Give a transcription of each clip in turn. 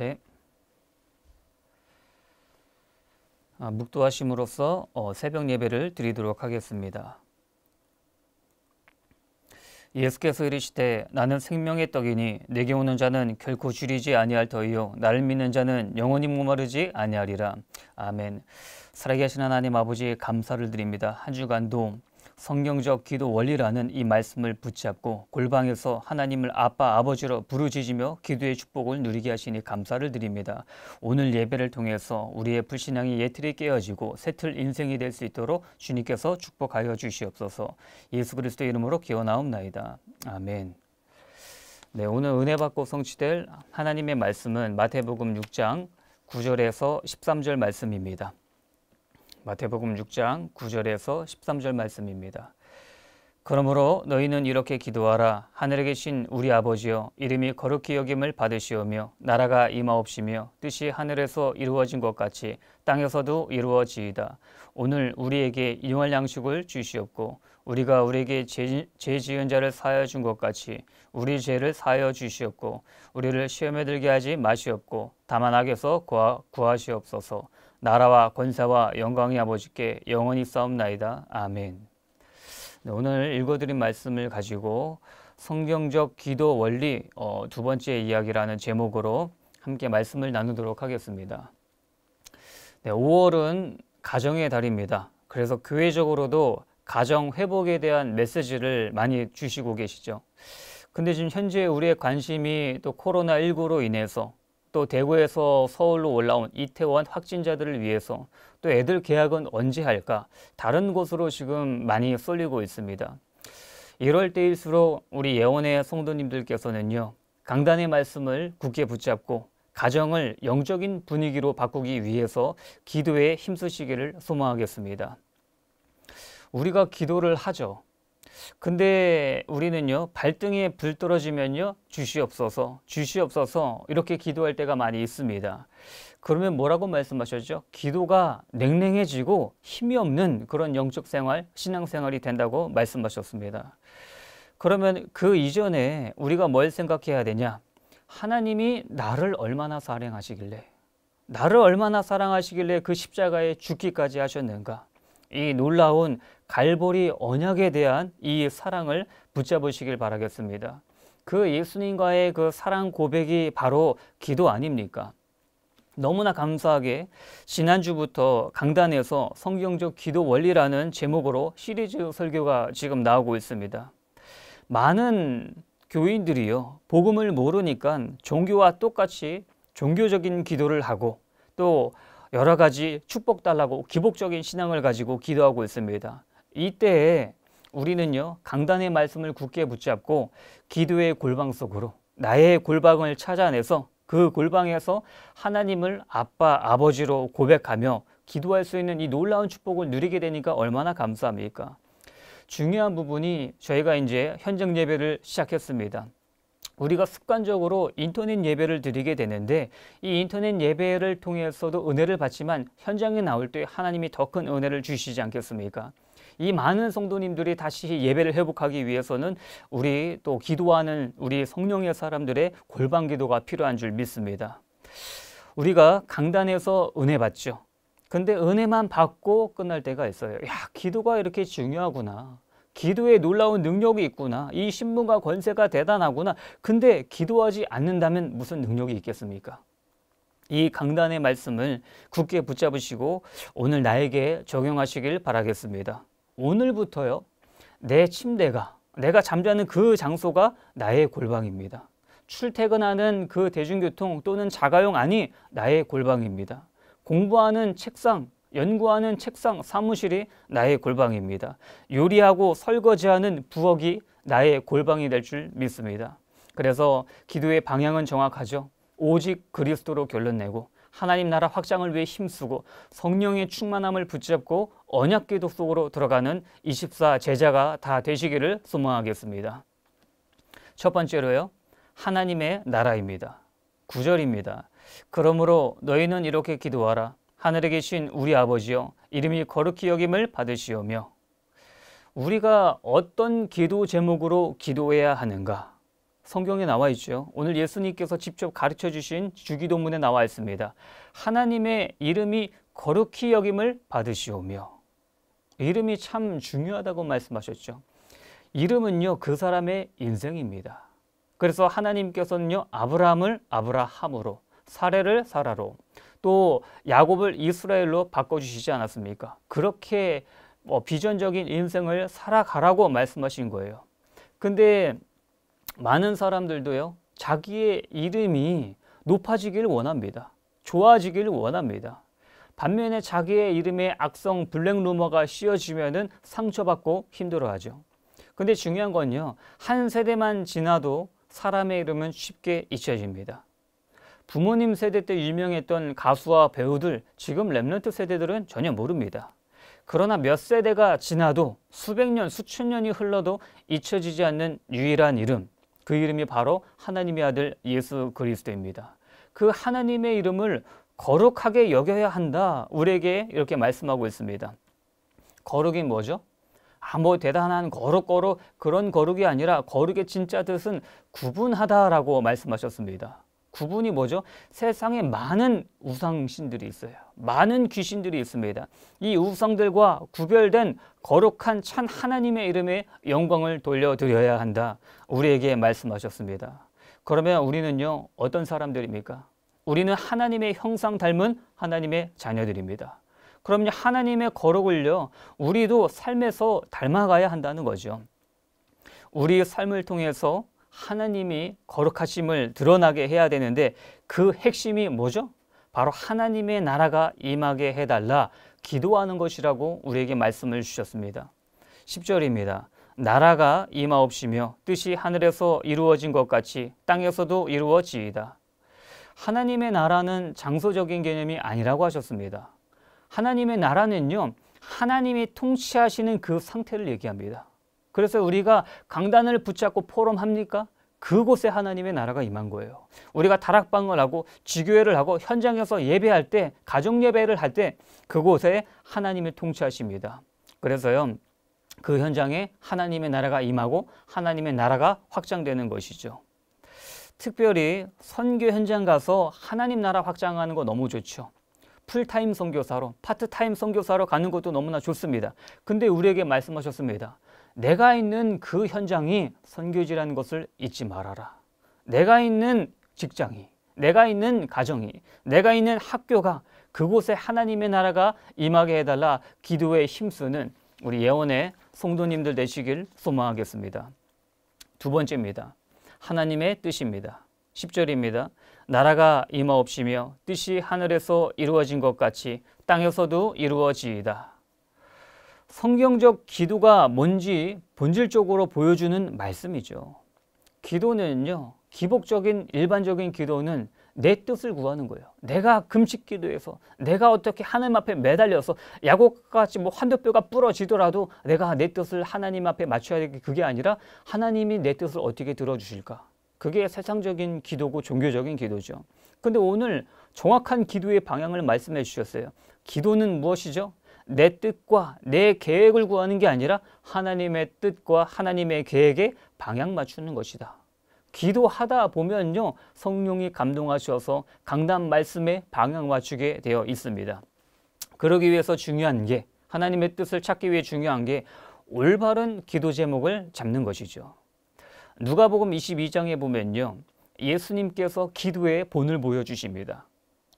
네. 아, 묵도하심으로써 어, 새벽 예배를 드리도록 하겠습니다. 예수께서 이르시되 나는 생명의 떡이니 내게 오는 자는 결코 줄이지 아니할 터이요 나를 믿는 자는 영원히 목마르지 아니하리라 아멘 살아계신 하나님 아버지 감사를 드립니다 한 주간도 성경적 기도 원리라는 이 말씀을 붙잡고 골방에서 하나님을 아빠 아버지로 부르짖으며 기도의 축복을 누리게 하시니 감사를 드립니다. 오늘 예배를 통해서 우리의 불신앙의 예틀이 깨어지고 새틀 인생이 될 수 있도록 주님께서 축복하여 주시옵소서. 예수 그리스도 이름으로 기원하옵나이다. 아멘. 네, 오늘 은혜 받고 성취될 하나님의 말씀은 마태복음 6장 9절에서 13절 말씀입니다. 마태복음 6장 9절에서 13절 말씀입니다. 그러므로 너희는 이렇게 기도하라 하늘에 계신 우리 아버지여 이름이 거룩히 여김을 받으시오며 나라가 임하옵시며 뜻이 하늘에서 이루어진 것 같이 땅에서도 이루어지이다 오늘 우리에게 일용할 양식을 주시옵고 우리가 우리에게 죄, 지은 자를 사하여 준 것 같이 우리 죄를 사하여 주시옵고 우리를 시험에 들게 하지 마시옵고 다만 악에서 구하, 구하시옵소서 나라와 권사와 영광의 아버지께 영원히 싸움나이다. 아멘. 네, 오늘 읽어드린 말씀을 가지고 성경적 기도 원리 어, 두 번째 이야기라는 제목으로 함께 말씀을 나누도록 하겠습니다. 네, 5월은 가정의 달입니다. 그래서 교회적으로도 가정 회복에 대한 메시지를 많이 주시고 계시죠. 근데 지금 현재 우리의 관심이 또 코로나19로 인해서 또 대구에서 서울로 올라온 이태원 확진자들을 위해서 또 애들 계약은 언제 할까 다른 곳으로 지금 많이 쏠리고 있습니다. 이럴 때일수록 우리 예원의 성도님들께서는요 강단의 말씀을 굳게 붙잡고 가정을 영적인 분위기로 바꾸기 위해서 기도에 힘쓰시기를 소망하겠습니다. 우리가 기도를 하죠. 근데 우리는요 발등에 불 떨어지면요 주시옵소서 주시옵소서 이렇게 기도할 때가 많이 있습니다 그러면 뭐라고 말씀하셨죠? 기도가 냉랭해지고 힘이 없는 그런 영적 생활, 신앙 생활이 된다고 말씀하셨습니다. 그러면 그 이전에 우리가 뭘 생각해야 되냐? 하나님이 나를 얼마나 사랑하시길래, 나를 얼마나 사랑하시길래 그 십자가에 죽기까지 하셨는가? 이 놀라운 갈보리 언약에 대한 이 사랑을 붙잡으시길 바라겠습니다. 그 예수님과의 그 사랑 고백이 바로 기도 아닙니까? 너무나 감사하게 지난주부터 강단에서 성경적 기도 원리라는 제목으로 시리즈 설교가 지금 나오고 있습니다. 많은 교인들이요, 복음을 모르니까 종교와 똑같이 종교적인 기도를 하고 또 여러 가지 축복 달라고 기복적인 신앙을 가지고 기도하고 있습니다. 이때에 우리는요 강단의 말씀을 굳게 붙잡고 기도의 골방 속으로 나의 골방을 찾아내서 그 골방에서 하나님을 아빠 아버지로 고백하며 기도할 수 있는 이 놀라운 축복을 누리게 되니까 얼마나 감사합니까? 중요한 부분이 저희가 이제 현장 예배를 시작했습니다. 우리가 습관적으로 인터넷 예배를 드리게 되는데 이 인터넷 예배를 통해서도 은혜를 받지만 현장에 나올 때 하나님이 더 큰 은혜를 주시지 않겠습니까? 이 많은 성도님들이 다시 예배를 회복하기 위해서는 우리 또 기도하는 우리 성령의 사람들의 골반 기도가 필요한 줄 믿습니다. 우리가 강단에서 은혜 받죠. 근데 은혜만 받고 끝날 때가 있어요. 야, 기도가 이렇게 중요하구나. 기도에 놀라운 능력이 있구나. 이 신분과 권세가 대단하구나. 근데 기도하지 않는다면 무슨 능력이 있겠습니까? 이 강단의 말씀을 굳게 붙잡으시고 오늘 나에게 적용하시길 바라겠습니다. 오늘부터요. 내 침대가 내가 잠자는 그 장소가 나의 골방입니다. 출퇴근하는 그 대중교통 또는 자가용 안이 나의 골방입니다. 공부하는 책상, 연구하는 책상, 사무실이 나의 골방입니다. 요리하고 설거지하는 부엌이 나의 골방이 될 줄 믿습니다. 그래서 기도의 방향은 정확하죠. 오직 그리스도로 결론 내고 하나님 나라 확장을 위해 힘쓰고 성령의 충만함을 붙잡고 언약 기도 속으로 들어가는 24 제자가 다 되시기를 소망하겠습니다. 첫 번째로요. 하나님의 나라입니다. 9절입니다. 그러므로 너희는 이렇게 기도하라. 하늘에 계신 우리 아버지여 이름이 거룩히 여김을 받으시오며 우리가 어떤 기도 제목으로 기도해야 하는가? 성경에 나와 있죠. 오늘 예수님께서 직접 가르쳐 주신 주기도문에 나와 있습니다. 하나님의 이름이 거룩히 여김을 받으시오며 이름이 참 중요하다고 말씀하셨죠. 이름은요 그 사람의 인생입니다. 그래서 하나님께서는요 아브라함을 아브라함으로 사례를 사라로 또 야곱을 이스라엘로 바꿔주시지 않았습니까? 그렇게 어, 비전적인 인생을 살아가라고 말씀하신 거예요. 근데 많은 사람들도요. 자기의 이름이 높아지길 원합니다. 좋아지길 원합니다. 반면에 자기의 이름에 악성 블랙루머가 씌워지면 상처받고 힘들어하죠. 근데 중요한 건요. 한 세대만 지나도 사람의 이름은 쉽게 잊혀집니다. 부모님 세대 때 유명했던 가수와 배우들, 지금 랩런트 세대들은 전혀 모릅니다. 그러나 몇 세대가 지나도 수백 년, 수천 년이 흘러도 잊혀지지 않는 유일한 이름, 그 이름이 바로 하나님의 아들 예수 그리스도입니다. 그 하나님의 이름을 거룩하게 여겨야 한다. 우리에게 이렇게 말씀하고 있습니다. 거룩이 뭐죠? 아무 뭐 대단한 거룩거룩 그런 거룩이 아니라 거룩의 진짜 뜻은 구분하다라고 말씀하셨습니다. 구분이 뭐죠? 세상에 많은 우상신들이 있어요. 많은 귀신들이 있습니다. 이 우상들과 구별된 거룩한 찬 하나님의 이름에 영광을 돌려드려야 한다. 우리에게 말씀하셨습니다. 그러면 우리는요, 어떤 사람들입니까? 우리는 하나님의 형상 닮은 하나님의 자녀들입니다. 그럼요, 하나님의 거룩을요, 우리도 삶에서 닮아가야 한다는 거죠. 우리의 삶을 통해서 하나님이 거룩하심을 드러나게 해야 되는데 그 핵심이 뭐죠? 바로 하나님의 나라가 임하게 해달라 기도하는 것이라고 우리에게 말씀을 주셨습니다. 10절입니다. 나라가 임하옵시며 뜻이 하늘에서 이루어진 것 같이 땅에서도 이루어지이다. 하나님의 나라는 장소적인 개념이 아니라고 하셨습니다. 하나님의 나라는요, 하나님이 통치하시는 그 상태를 얘기합니다. 그래서 우리가 강단을 붙잡고 포럼합니까? 그곳에 하나님의 나라가 임한 거예요. 우리가 다락방을 하고 지교회를 하고 현장에서 예배할 때 가정 예배를 할 때 그곳에 하나님을 통치하십니다. 그래서요. 그 현장에 하나님의 나라가 임하고 하나님의 나라가 확장되는 것이죠. 특별히 선교 현장 가서 하나님 나라 확장하는 거 너무 좋죠. 풀타임 선교사로, 파트타임 선교사로 가는 것도 너무나 좋습니다. 근데 우리에게 말씀하셨습니다. 내가 있는 그 현장이 선교지라는 것을 잊지 말아라. 내가 있는 직장이, 내가 있는 가정이, 내가 있는 학교가 그곳에 하나님의 나라가 임하게 해달라 기도의 힘쓰는 우리 예원의 성도님들 되시길 소망하겠습니다. 두 번째입니다. 하나님의 뜻입니다. 10절입니다. 나라가 임하옵시며 뜻이 하늘에서 이루어진 것 같이 땅에서도 이루어지이다. 성경적 기도가 뭔지 본질적으로 보여주는 말씀이죠. 기도는요, 기복적인 일반적인 기도는 내 뜻을 구하는 거예요. 내가 금식 기도해서 내가 어떻게 하나님 앞에 매달려서 야곱같이 뭐 환도뼈가 부러지더라도 내가 내 뜻을 하나님 앞에 맞춰야 되게 그게 아니라 하나님이 내 뜻을 어떻게 들어주실까? 그게 세상적인 기도고 종교적인 기도죠. 근데 오늘 정확한 기도의 방향을 말씀해 주셨어요. 기도는 무엇이죠? 내 뜻과 내 계획을 구하는 게 아니라 하나님의 뜻과 하나님의 계획에 방향 맞추는 것이다. 기도하다 보면요. 성령이 감동하셔서 강단 말씀에 방향 맞추게 되어 있습니다. 그러기 위해서 중요한 게 하나님의 뜻을 찾기 위해 중요한 게 올바른 기도 제목을 잡는 것이죠. 누가복음 22장에 보면요. 예수님께서 기도의 본을 보여주십니다.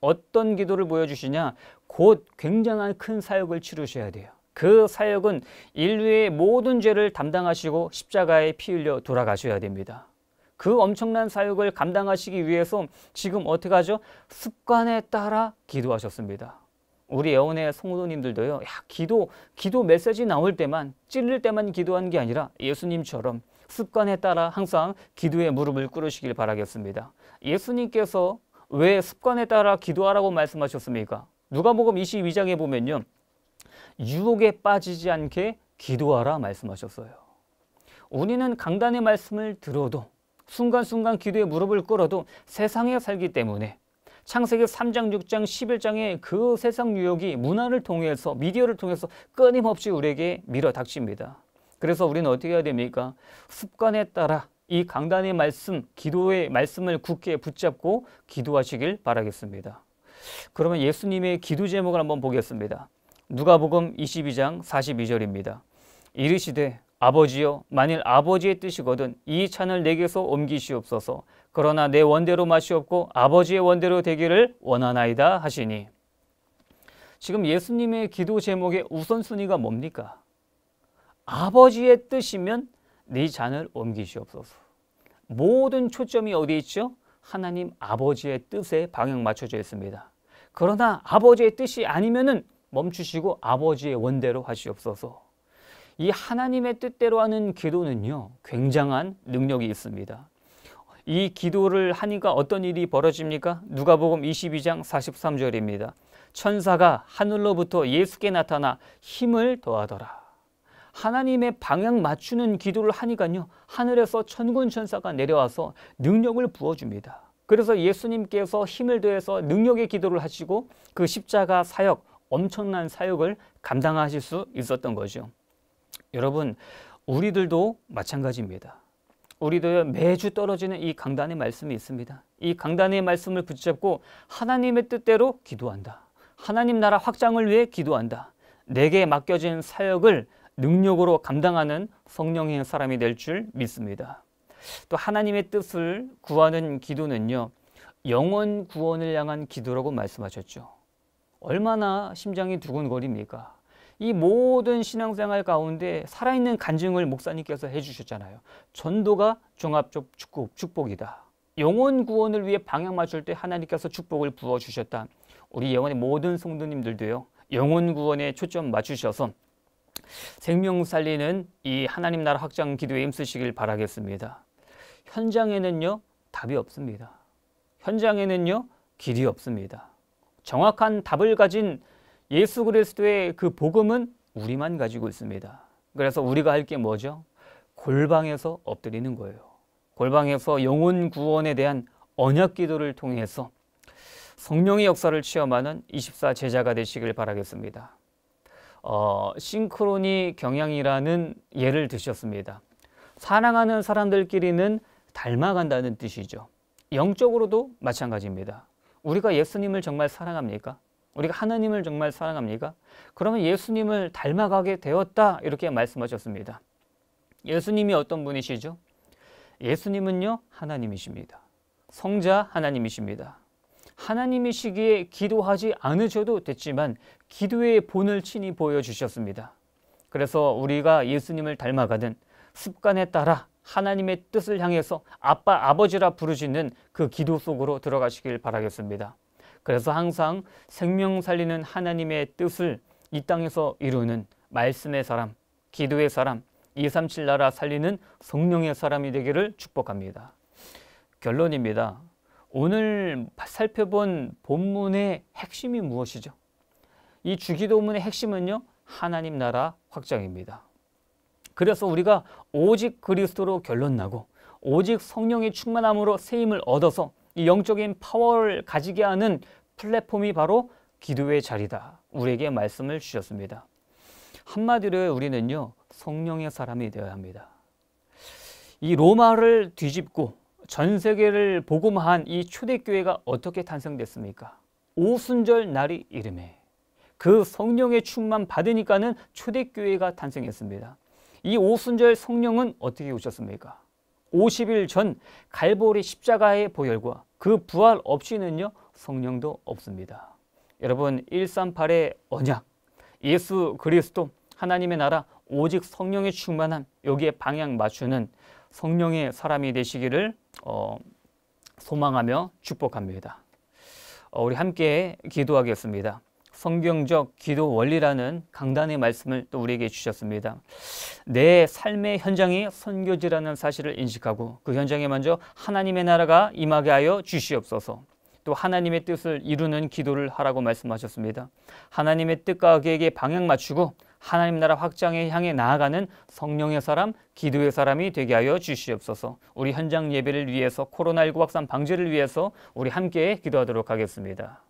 어떤 기도를 보여주시냐? 곧 굉장한 큰 사역을 치르셔야 돼요. 그 사역은 인류의 모든 죄를 담당하시고 십자가에 피 흘려 돌아가셔야 됩니다. 그 엄청난 사역을 감당하시기 위해서 지금 어떻게 하죠? 습관에 따라 기도하셨습니다. 우리 예원의 성도님들도요. 야, 기도 기도 메시지 나올 때만 찔릴 때만 기도하는 게 아니라 예수님처럼 습관에 따라 항상 기도의 무릎을 꿇으시길 바라겠습니다. 예수님께서 왜 습관에 따라 기도하라고 말씀하셨습니까? 누가복음 22장에 보면요. 유혹에 빠지지 않게 기도하라 말씀하셨어요. 우리는 강단의 말씀을 들어도 순간순간 기도에 무릎을 꿇어도 세상에 살기 때문에 창세기 3장, 6장, 11장의 그 세상 유혹이 문화를 통해서 미디어를 통해서 끊임없이 우리에게 밀어닥칩니다. 그래서 우리는 어떻게 해야 됩니까? 습관에 따라 이 강단의 말씀, 기도의 말씀을 굳게 붙잡고 기도하시길 바라겠습니다. 그러면 예수님의 기도 제목을 한번 보겠습니다. 누가복음 22장 42절입니다. 이르시되 아버지여 만일 아버지의 뜻이거든 이 찬을 내게서 옮기시옵소서 그러나 내 원대로 마시옵고 아버지의 원대로 되기를 원하나이다 하시니 지금 예수님의 기도 제목의 우선순위가 뭡니까? 아버지의 뜻이면 네 잔을 옮기시옵소서. 모든 초점이 어디 있죠? 하나님 아버지의 뜻에 방향 맞춰져 있습니다. 그러나 아버지의 뜻이 아니면은 멈추시고 아버지의 원대로 하시옵소서. 이 하나님의 뜻대로 하는 기도는요, 굉장한 능력이 있습니다. 이 기도를 하니까 어떤 일이 벌어집니까? 누가복음 22장 43절입니다. 천사가 하늘로부터 예수께 나타나 힘을 더하더라. 하나님의 방향 맞추는 기도를 하니까요. 하늘에서 천군 천사가 내려와서 능력을 부어줍니다. 그래서 예수님께서 힘을 더해서 능력의 기도를 하시고 그 십자가 사역, 엄청난 사역을 감당하실 수 있었던 거죠. 여러분, 우리들도 마찬가지입니다. 우리도 매주 떨어지는 이 강단의 말씀이 있습니다. 이 강단의 말씀을 붙잡고 하나님의 뜻대로 기도한다. 하나님 나라 확장을 위해 기도한다. 내게 맡겨진 사역을 능력으로 감당하는 성령의 사람이 될 줄 믿습니다. 또 하나님의 뜻을 구하는 기도는요. 영원 구원을 향한 기도라고 말씀하셨죠. 얼마나 심장이 두근거립니까? 이 모든 신앙생활 가운데 살아있는 간증을 목사님께서 해주셨잖아요. 전도가 종합적 축복, 축복이다. 영혼 구원을 위해 방향 맞출 때 하나님께서 축복을 부어주셨다. 우리 영원의 모든 성도님들도요. 영혼 구원에 초점 맞추셔서 생명 살리는 이 하나님 나라 확장 기도에 힘쓰시길 바라겠습니다. 현장에는요, 답이 없습니다. 현장에는요, 길이 없습니다. 정확한 답을 가진 예수 그리스도의 그 복음은 우리만 가지고 있습니다. 그래서 우리가 할 게 뭐죠? 골방에서 엎드리는 거예요. 골방에서 영혼 구원에 대한 언약 기도를 통해서 성령의 역사를 체험하는 24 제자가 되시길 바라겠습니다. 어, 싱크로니 경향이라는 예를 드셨습니다. 사랑하는 사람들끼리는 닮아간다는 뜻이죠. 영적으로도 마찬가지입니다. 우리가 예수님을 정말 사랑합니까? 우리가 하나님을 정말 사랑합니까? 그러면 예수님을 닮아가게 되었다 이렇게 말씀하셨습니다. 예수님이 어떤 분이시죠? 예수님은요 하나님이십니다. 성자 하나님이십니다. 하나님이시기에 기도하지 않으셔도 됐지만 기도의 본을 친히 보여주셨습니다. 그래서 우리가 예수님을 닮아가는 습관에 따라 하나님의 뜻을 향해서 아빠, 아버지라 부르짖는그 기도 속으로 들어가시길 바라겠습니다. 그래서 항상 생명 살리는 하나님의 뜻을 이 땅에서 이루는 말씀의 사람, 기도의 사람, 237 나라 살리는 성령의 사람이 되기를 축복합니다. 결론입니다. 오늘 살펴본 본문의 핵심이 무엇이죠? 이 주기도문의 핵심은요. 하나님 나라 확장입니다. 그래서 우리가 오직 그리스도로 결론나고 오직 성령의 충만함으로 세임을 얻어서 이 영적인 파워를 가지게 하는 플랫폼이 바로 기도의 자리다. 우리에게 말씀을 주셨습니다. 한마디로 우리는요. 성령의 사람이 되어야 합니다. 이 로마를 뒤집고 전 세계를 복음한 이 초대교회가 어떻게 탄생됐습니까? 오순절 날이 이름에 그 성령의 충만 받으니까는 초대교회가 탄생했습니다. 이 오순절 성령은 어떻게 오셨습니까? 50일 전 갈보리 십자가의 보혈과 그 부활 없이는요 성령도 없습니다. 여러분 138의 언약, 예수 그리스도, 하나님의 나라, 오직 성령의 충만함 여기에 방향 맞추는 성령의 사람이 되시기를 어, 소망하며 축복합니다. 어, 우리 함께 기도하겠습니다. 성경적 기도 원리라는 강단의 말씀을 또 우리에게 주셨습니다. 내 삶의 현장이 선교지라는 사실을 인식하고 그 현장에 먼저 하나님의 나라가 임하게 하여 주시옵소서. 또 하나님의 뜻을 이루는 기도를 하라고 말씀하셨습니다. 하나님의 뜻과 계획에 방향 맞추고 하나님 나라 확장에 향해 나아가는 성령의 사람, 기도의 사람이 되게 하여 주시옵소서. 우리 현장 예배를 위해서 코로나19 확산 방지를 위해서 우리 함께 기도하도록 하겠습니다.